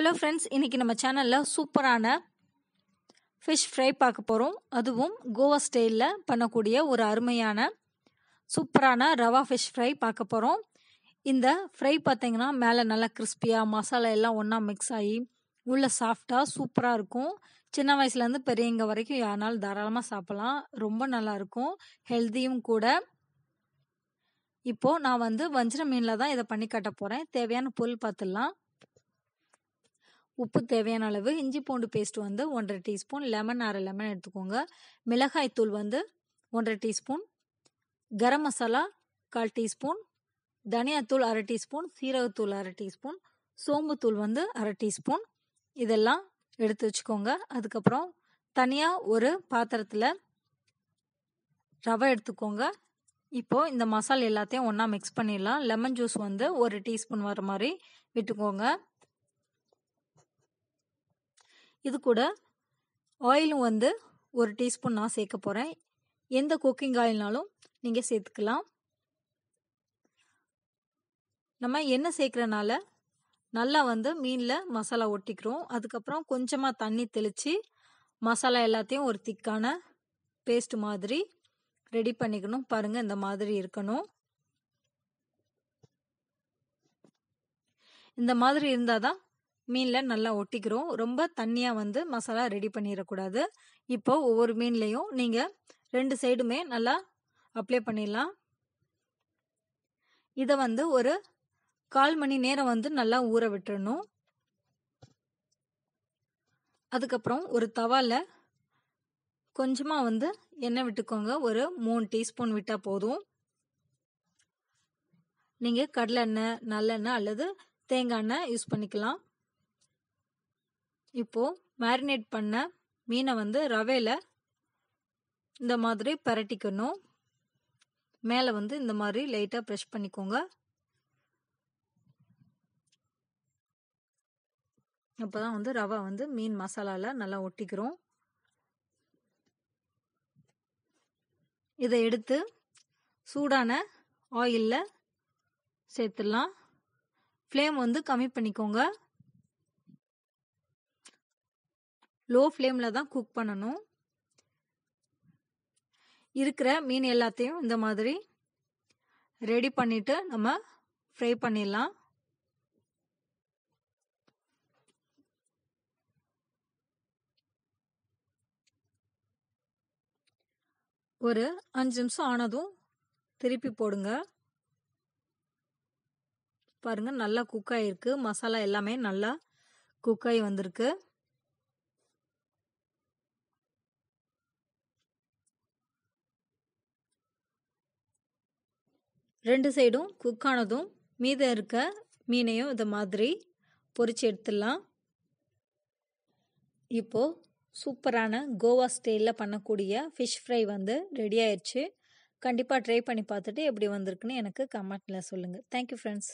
hello friends இன்றைக்கி நம்ம சேனலில் சூப்பரான ஃபிஷ் ஃப்ரை பார்க்க போகிறோம் அதுவும் கோவா ஸ்டைலில் பண்ணக்கூடிய ஒரு அருமையான சூப்பரான ரவா ஃபிஷ் ஃப்ரை பார்க்க போகிறோம் இந்த ஃப்ரை பார்த்திங்கன்னா மேலே நல்லா கிறிஸ்பியாக மசாலா எல்லாம் ஒன்றா மிக்ஸ் ஆகி உள்ளே சாஃப்டாக சூப்பராக இருக்கும் சின்ன வயசுலேருந்து பெரியவங்க வரைக்கும் யாருனாலும் தாராளமாக சாப்பிட்லாம் ரொம்ப நல்லாயிருக்கும் ஹெல்த்தியும் கூட இப்போது நான் வந்து வஞ்சிர மீனில் தான் இதை பண்ணி கட்ட போகிறேன் தேவையான பொருள் பார்த்துடலாம் உப்பு தேவையான அளவு இஞ்சி பூண்டு பேஸ்ட் வந்து ஒன்றரை டீஸ்பூன் லெமன் அரை லெமன் எடுத்துக்கோங்க மிளகாய் தூள் வந்து ஒன்றரை டீஸ்பூன் கரம் மசாலா கால் டீஸ்பூன் தனியாத்தூள் அரை டீஸ்பூன் சீரகத்தூள் அரை டீஸ்பூன் சோம்புத்தூள் வந்து அரை டீஸ்பூன் இதெல்லாம் எடுத்து வச்சுக்கோங்க அதுக்கப்புறம் தனியாக ஒரு பாத்திரத்தில் ரவை எடுத்துக்கோங்க இப்போது இந்த மசாலா எல்லாத்தையும் ஒன்றா மிக்ஸ் பண்ணிடலாம் லெமன் ஜூஸ் வந்து ஒரு டீஸ்பூன் வர மாதிரி விட்டுக்கோங்க இது கூட ஆயிலும் வந்து ஒரு டீஸ்பூன் நான் சேர்க்க போகிறேன் எந்த குக்கிங் ஆயில்னாலும் நீங்கள் சேர்த்துக்கலாம் நம்ம எண்ணெய் சேர்க்குறனால நல்லா வந்து மீனில் மசாலா ஒட்டிக்கிறோம் அதுக்கப்புறம் கொஞ்சமாக தண்ணி தெளித்து மசாலா எல்லாத்தையும் ஒரு திக்கான பேஸ்ட் மாதிரி ரெடி பண்ணிக்கணும் பாருங்கள் இந்த மாதிரி இருக்கணும் இந்த மாதிரி இருந்தால் தான் மீனில் நல்லா ஒட்டிக்கிறோம் ரொம்ப தண்ணியாக வந்து மசாலா ரெடி பண்ணிடக்கூடாது இப்போ ஒவ்வொரு மீன்லேயும் நீங்கள் ரெண்டு சைடுமே நல்லா அப்ளை பண்ணிடலாம் இதை வந்து ஒரு கால் மணி நேரம் வந்து நல்லா ஊற விட்டுறணும் அதுக்கப்புறம் ஒரு தவாவில் கொஞ்சமாக வந்து எண்ணெய் விட்டுக்கோங்க ஒரு மூணு டீஸ்பூன் விட்டால் போதும் நீங்கள் கடலெண்ணெய் நல்லெண்ணெய் அல்லது தேங்காய் எண்ணெய் யூஸ் பண்ணிக்கலாம் இப்போது மேரினேட் பண்ண மீனை வந்து ரவையில் இந்த மாதிரி பரட்டிக்கணும் மேலே வந்து இந்த மாதிரி லைட்டாக ப்ரெஷ் பண்ணிக்கோங்க அப்போ தான் வந்து ரவை வந்து மீன் மசாலாவில் நல்லா ஒட்டிக்கிறோம் இதை எடுத்து சூடான ஆயிலில் சேர்த்துடலாம் ஃப்ளேம் வந்து கம்மி பண்ணிக்கோங்க லோ ஃப்ளேமில் தான் குக் பண்ணணும் இருக்கிற மீன் எல்லாத்தையும் இந்த மாதிரி ரெடி பண்ணிவிட்டு நம்ம ஃப்ரை பண்ணிடலாம் ஒரு அஞ்சு நிமிஷம் ஆனதும் திருப்பி போடுங்க பாருங்க நல்லா குக் ஆகிருக்கு மசாலா எல்லாமே நல்லா குக் ஆகி வந்திருக்கு ரெண்டு சைடும் குக்கானதும் மீதம் இருக்க மீனையும் இதை மாதிரி பொறிச்சு எடுத்துடலாம் இப்போது சூப்பரான கோவா ஸ்டைலில் பண்ணக்கூடிய ஃபிஷ் ஃப்ரை வந்து ரெடி ஆயிடுச்சு கண்டிப்பாக ட்ரை பண்ணி பார்த்துட்டு எப்படி வந்திருக்குன்னு எனக்கு கமெண்ட்டில் சொல்லுங்கள் தேங்க்யூ ஃப்ரெண்ட்ஸ்